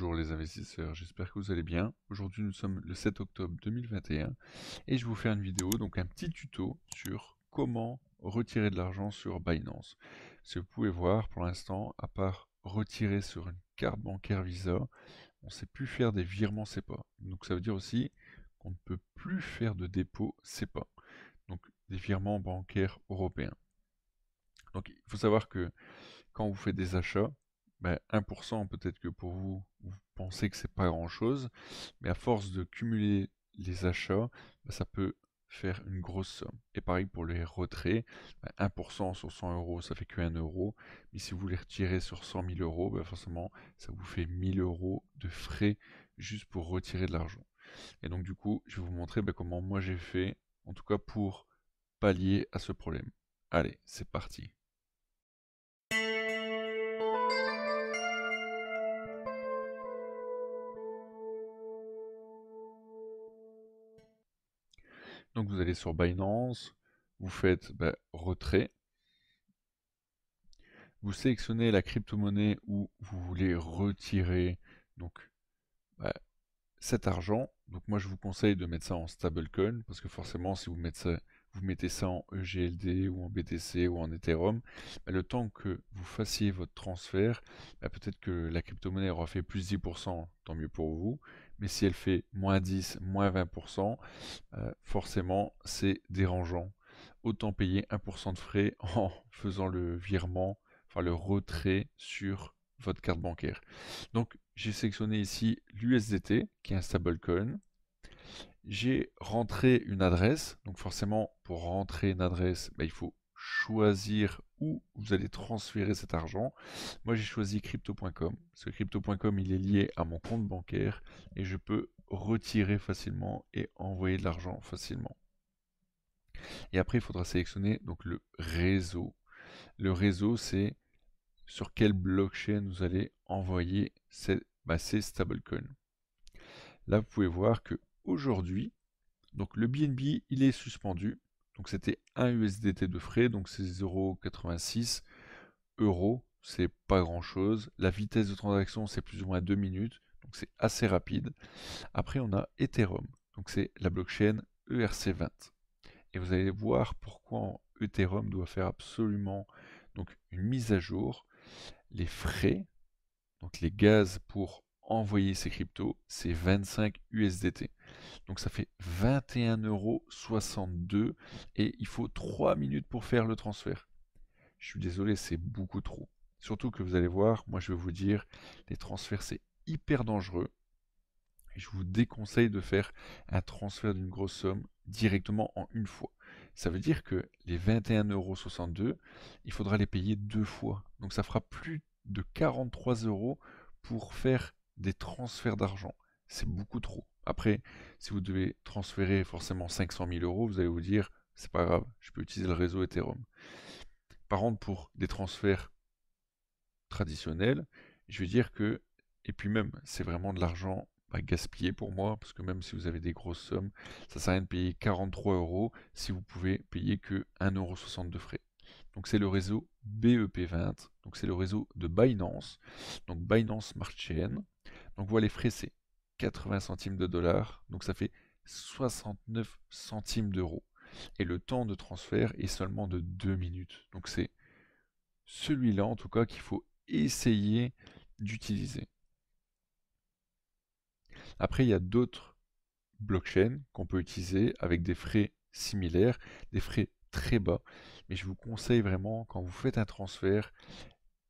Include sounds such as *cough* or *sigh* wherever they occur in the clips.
Bonjour les investisseurs, j'espère que vous allez bien. Aujourd'hui nous sommes le 7 octobre 2021 et je vais vous faire une vidéo, donc un petit tuto sur comment retirer de l'argent sur Binance. Si vous pouvez voir pour l'instant, à part retirer sur une carte bancaire Visa, on ne sait plus faire des virements SEPA. Donc ça veut dire aussi qu'on ne peut plus faire de dépôt SEPA, donc des virements bancaires européens. Donc il faut savoir que quand vous faites des achats, 1% bah, peut-être que pour vous, vous pensez que c'est pas grand-chose, mais à force de cumuler les achats, bah, ça peut faire une grosse somme. Et pareil pour les retraits, 1% bah, sur 100 euros, ça fait que 1 euro, mais si vous les retirez sur 100 000 euros, forcément, ça vous fait 1000 euros de frais juste pour retirer de l'argent. Et donc du coup, je vais vous montrer comment moi j'ai fait, en tout cas pour pallier à ce problème. Allez, c'est parti. Donc vous allez sur Binance, vous faites bah, retrait, vous sélectionnez la crypto-monnaie où vous voulez retirer donc bah, cet argent. Donc moi je vous conseille de mettre ça en stablecoin parce que forcément si vous mettez ça, en EGLD ou en BTC ou en Ethereum, bah, le temps que vous fassiez votre transfert, peut-être que la crypto-monnaie aura fait plus 10%, tant mieux pour vous mais si elle fait moins 10, moins 20%, euh, forcément c'est dérangeant. Autant payer 1% de frais *laughs* en faisant le virement, enfin le retrait sur votre carte bancaire. Donc j'ai sélectionné ici l'USDT, qui est un stablecoin. J'ai rentré une adresse, donc forcément pour rentrer une adresse, bah, il faut choisir où vous allez transférer cet argent. Moi, j'ai choisi crypto.com, Ce crypto.com, il est lié à mon compte bancaire, et je peux retirer facilement et envoyer de l'argent facilement. Et après, il faudra sélectionner donc le réseau. Le réseau, c'est sur quelle blockchain vous allez envoyer ces, bah, stablecoins. Là, vous pouvez voir que aujourd'hui, donc le BNB, il est suspendu donc c'était 1 USDT de frais, donc c'est 0,86 euros, c'est pas grand chose. La vitesse de transaction c'est plus ou moins 2 minutes, donc c'est assez rapide. Après on a Ethereum, donc c'est la blockchain ERC20. Et vous allez voir pourquoi Ethereum doit faire absolument donc, une mise à jour. Les frais, donc les gaz pour envoyer ces cryptos, c'est 25 USDT. Donc ça fait 21,62€ et il faut 3 minutes pour faire le transfert. Je suis désolé, c'est beaucoup trop. Surtout que vous allez voir, moi je vais vous dire, les transferts c'est hyper dangereux. je vous déconseille de faire un transfert d'une grosse somme directement en une fois. Ça veut dire que les 21,62€, il faudra les payer deux fois. Donc ça fera plus de 43 euros pour faire des transferts d'argent. C'est beaucoup trop. Après, si vous devez transférer forcément 500 000 euros, vous allez vous dire, c'est pas grave, je peux utiliser le réseau Ethereum. Par contre, pour des transferts traditionnels, je vais dire que, et puis même, c'est vraiment de l'argent à gaspiller pour moi, parce que même si vous avez des grosses sommes, ça sert à rien de payer 43 euros si vous pouvez payer que 1,60 de frais. Donc c'est le réseau BEP20, donc c'est le réseau de Binance, donc Binance Smart Chain, donc vous frais, c'est 80 centimes de dollars, donc ça fait 69 centimes d'euros. Et le temps de transfert est seulement de 2 minutes. Donc c'est celui-là en tout cas qu'il faut essayer d'utiliser. Après, il y a d'autres blockchains qu'on peut utiliser avec des frais similaires, des frais très bas. Mais je vous conseille vraiment, quand vous faites un transfert,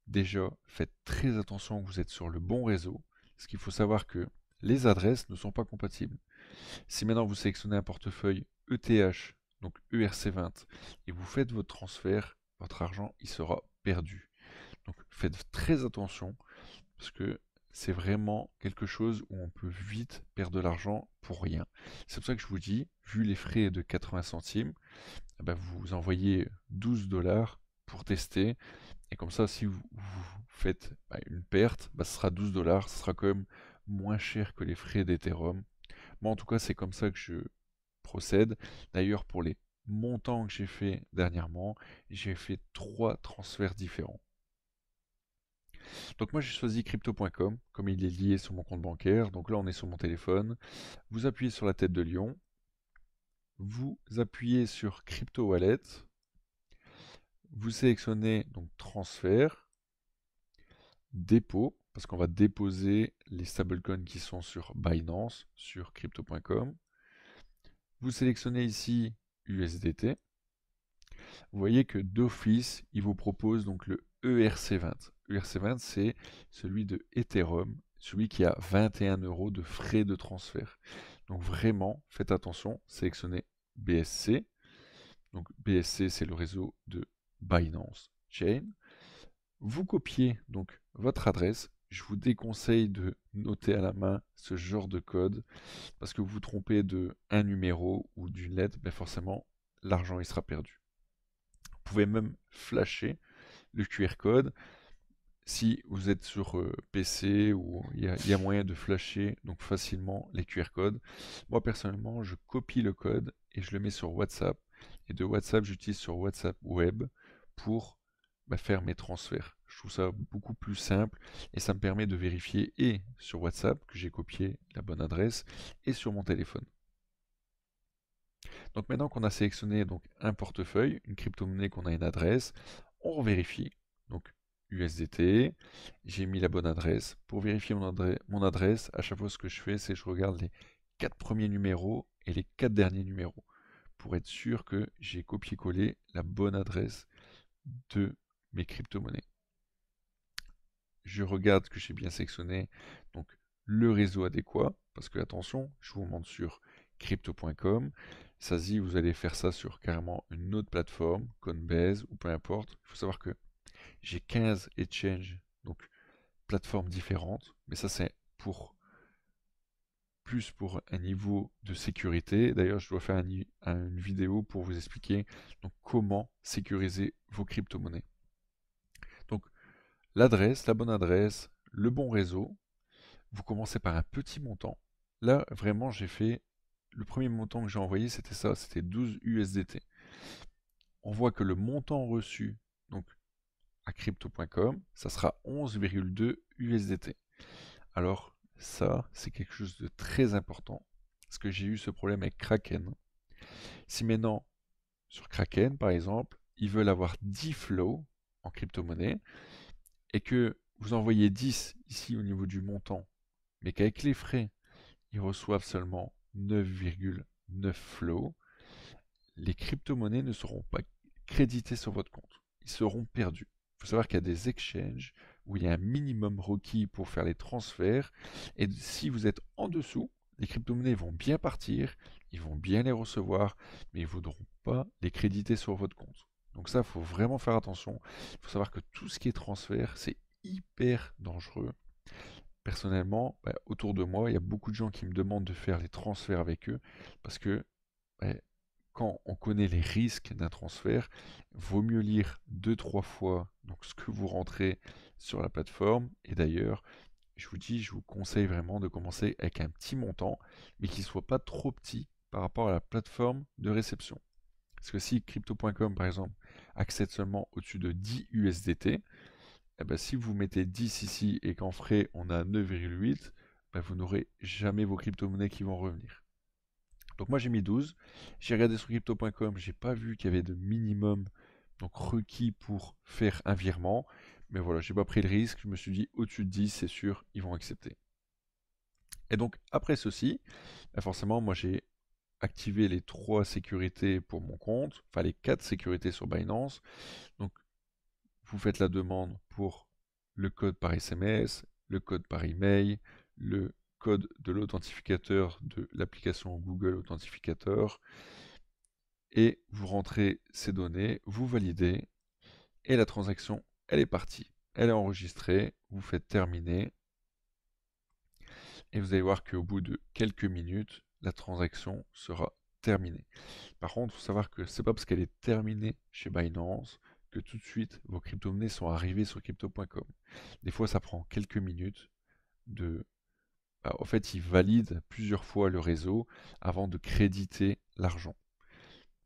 déjà faites très attention que vous êtes sur le bon réseau. Parce qu'il faut savoir que les adresses ne sont pas compatibles. Si maintenant vous sélectionnez un portefeuille ETH, donc ERC20, et vous faites votre transfert, votre argent, il sera perdu. Donc faites très attention, parce que c'est vraiment quelque chose où on peut vite perdre de l'argent pour rien. C'est pour ça que je vous dis, vu les frais de 80 centimes, eh ben, vous envoyez 12 dollars tester. Et comme ça, si vous, faites bah, une perte, bah, ce sera 12 dollars, ce sera quand même moins cher que les frais d'Ethereum. Moi, en tout cas, c'est comme ça que je procède. D'ailleurs, pour les montants que j'ai fait dernièrement, j'ai fait trois transferts différents. Donc moi j'ai choisi crypto.com, comme il est lié sur mon compte bancaire. Donc là on est sur mon téléphone. Vous appuyez sur la tête de lion. Vous appuyez sur Crypto Wallet vous sélectionnez donc transfert, dépôt, parce qu'on va déposer les stablecoins qui sont sur Binance, sur crypto.com. Vous sélectionnez ici USDT. Vous voyez que d'office, il vous propose donc le ERC20. ERC20, c'est celui de Ethereum, celui qui a 21 euros de frais de transfert. Donc vraiment, faites attention, sélectionnez BSC. Donc BSC, c'est le réseau de Binance Chain. Vous copiez donc votre adresse. Je vous déconseille de noter à la main ce genre de code parce que vous vous trompez de un numéro ou d'une lettre, ben forcément l'argent il sera perdu. Vous pouvez même flasher le QR code si vous êtes sur euh, PC ou il y, y, a moyen de flasher donc facilement les QR codes. Moi personnellement, je copie le code et je le mets sur WhatsApp. Et de WhatsApp, j'utilise sur WhatsApp Web pour bah, faire mes transferts. Je trouve ça beaucoup plus simple et ça me permet de vérifier et sur WhatsApp que j'ai copié la bonne adresse et sur mon téléphone. Donc maintenant qu'on a sélectionné donc, un portefeuille, une crypto-monnaie qu'on a une adresse, on vérifie. Donc USDT, j'ai mis la bonne adresse. Pour vérifier mon, adresse, mon adresse à chaque fois ce que je fais, c'est je regarde les quatre premiers numéros et les quatre derniers numéros pour être sûr que j'ai copié-collé la bonne adresse de mes crypto-monnaies. Je regarde que j'ai bien sectionné donc, le réseau adéquat, parce que attention, je vous montre sur crypto.com. Ça dit, vous allez faire ça sur carrément une autre plateforme, Coinbase ou peu importe. Il faut savoir que j'ai 15 change donc plateformes différentes, mais ça c'est pour pour un niveau de sécurité. D'ailleurs, je dois faire une vidéo pour vous expliquer donc, comment sécuriser vos crypto-monnaies. Donc, l'adresse, la bonne adresse, le bon réseau. Vous commencez par un petit montant. Là, vraiment, j'ai fait le premier montant que j'ai envoyé, c'était ça, c'était 12 USDT. On voit que le montant reçu, donc à crypto.com, ça sera 11,2 USDT. Alors, ça, c'est quelque chose de très important. Parce que j'ai eu ce problème avec Kraken. Si maintenant, sur Kraken, par exemple, ils veulent avoir 10 flows en crypto-monnaie et que vous envoyez 10 ici au niveau du montant, mais qu'avec les frais, ils reçoivent seulement 9,9 flows, les crypto-monnaies ne seront pas créditées sur votre compte. Ils seront perdus. Il faut savoir qu'il y a des exchanges où il y a un minimum requis pour faire les transferts. Et si vous êtes en dessous, les crypto-monnaies vont bien partir, ils vont bien les recevoir, mais ils ne voudront pas les créditer sur votre compte. Donc ça, il faut vraiment faire attention. Il faut savoir que tout ce qui est transfert, c'est hyper dangereux. Personnellement, bah, autour de moi, il y a beaucoup de gens qui me demandent de faire les transferts avec eux parce que bah, quand on connaît les risques d'un transfert, vaut mieux lire deux trois fois que vous rentrez sur la plateforme. Et d'ailleurs, je vous dis, je vous conseille vraiment de commencer avec un petit montant, mais qui ne soit pas trop petit par rapport à la plateforme de réception. Parce que si crypto.com, par exemple, accède seulement au-dessus de 10 USDT, et eh ben, si vous mettez 10 ici et qu'en frais on a 9,8, ben, vous n'aurez jamais vos crypto-monnaies qui vont revenir. Donc moi j'ai mis 12, j'ai regardé sur crypto.com, j'ai pas vu qu'il y avait de minimum donc requis pour faire un virement. Mais voilà, j'ai pas pris le risque, je me suis dit au-dessus de 10, c'est sûr, ils vont accepter. Et donc après ceci, bah, forcément, moi j'ai activé les trois sécurités pour mon compte, enfin les quatre sécurités sur Binance. Donc vous faites la demande pour le code par SMS, le code par email, le code de l'authentificateur de l'application Google authentificateur et vous rentrez ces données, vous validez et la transaction, elle est partie. Elle est enregistrée, vous faites terminer et vous allez voir qu'au bout de quelques minutes, la transaction sera terminée. Par contre, il faut savoir que c'est pas parce qu'elle est terminée chez Binance que tout de suite vos crypto-monnaies sont arrivées sur crypto.com. Des fois, ça prend quelques minutes de bah, en fait, ils valident plusieurs fois le réseau avant de créditer l'argent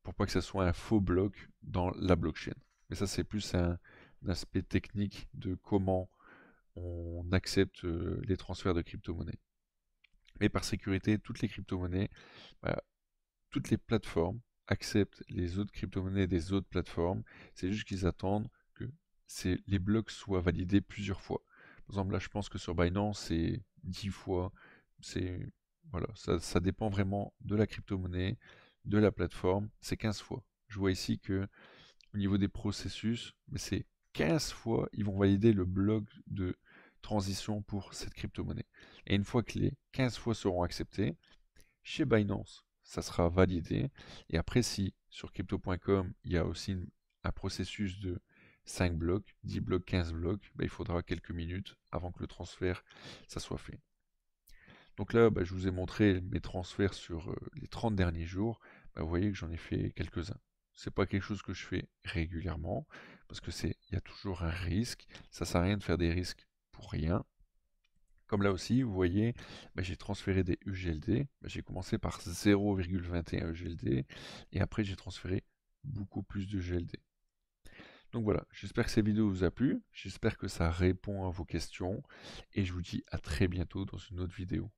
pour pas que ce soit un faux bloc dans la blockchain. Mais ça, c'est plus un, aspect technique de comment on accepte euh, les transferts de crypto-monnaies. Mais par sécurité, toutes les crypto-monnaies, bah, toutes les plateformes acceptent les autres crypto-monnaies des autres plateformes. C'est juste qu'ils attendent que les blocs soient validés plusieurs fois. Par exemple, là, je pense que sur Binance, c'est 10 fois. voilà, ça, ça dépend vraiment de la crypto-monnaie de la plateforme, c'est 15 fois. Je vois ici que au niveau des processus, mais c'est 15 fois, ils vont valider le bloc de transition pour cette crypto-monnaie. Et une fois que les 15 fois seront acceptés, chez Binance, ça sera validé. Et après, si sur crypto.com, il y a aussi un processus de 5 blocs, 10 blocs, 15 blocs, bah, il faudra quelques minutes avant que le transfert ça soit fait. Donc là, bah, je vous ai montré mes transferts sur euh, les 30 derniers jours. Bah, vous voyez que j'en ai fait quelques-uns. C'est pas quelque chose que je fais régulièrement, parce que c'est il y a toujours un risque. Ça sert à rien de faire des risques pour rien. Comme là aussi, vous voyez, bah, j'ai transféré des UGLD. Bah, j'ai commencé par 0,21 UGLD et après j'ai transféré beaucoup plus de UGLD. Donc voilà, j'espère que cette vidéo vous a plu, j'espère que ça répond à vos questions et je vous dis à très bientôt dans une autre vidéo.